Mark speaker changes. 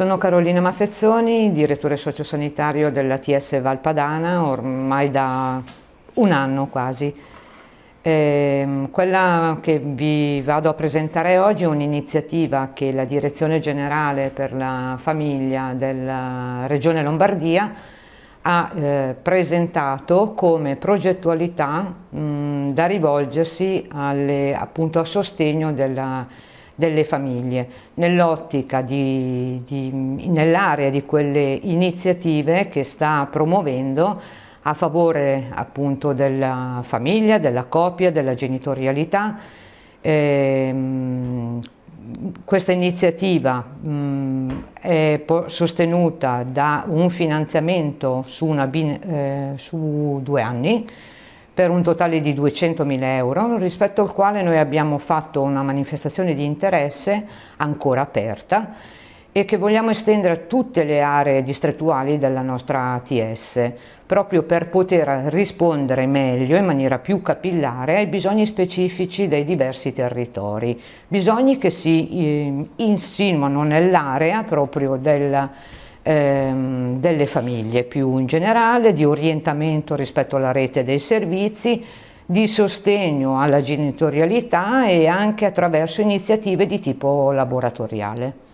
Speaker 1: Sono Carolina Maffezzoni, direttore sociosanitario della TS Valpadana ormai da un anno quasi. Eh, quella che vi vado a presentare oggi è un'iniziativa che la Direzione Generale per la Famiglia della Regione Lombardia ha eh, presentato come progettualità mh, da rivolgersi alle, appunto a sostegno della, delle famiglie nell'ottica di, di nell'area di quelle iniziative che sta promuovendo a favore appunto della famiglia, della coppia, della genitorialità. Eh, questa iniziativa mh, è sostenuta da un finanziamento su, eh, su due anni per un totale di 200.000 euro, rispetto al quale noi abbiamo fatto una manifestazione di interesse ancora aperta e che vogliamo estendere a tutte le aree distrettuali della nostra ATS, proprio per poter rispondere meglio, in maniera più capillare, ai bisogni specifici dei diversi territori, bisogni che si eh, insinuano nell'area proprio del, ehm, delle famiglie più in generale, di orientamento rispetto alla rete dei servizi, di sostegno alla genitorialità e anche attraverso iniziative di tipo laboratoriale.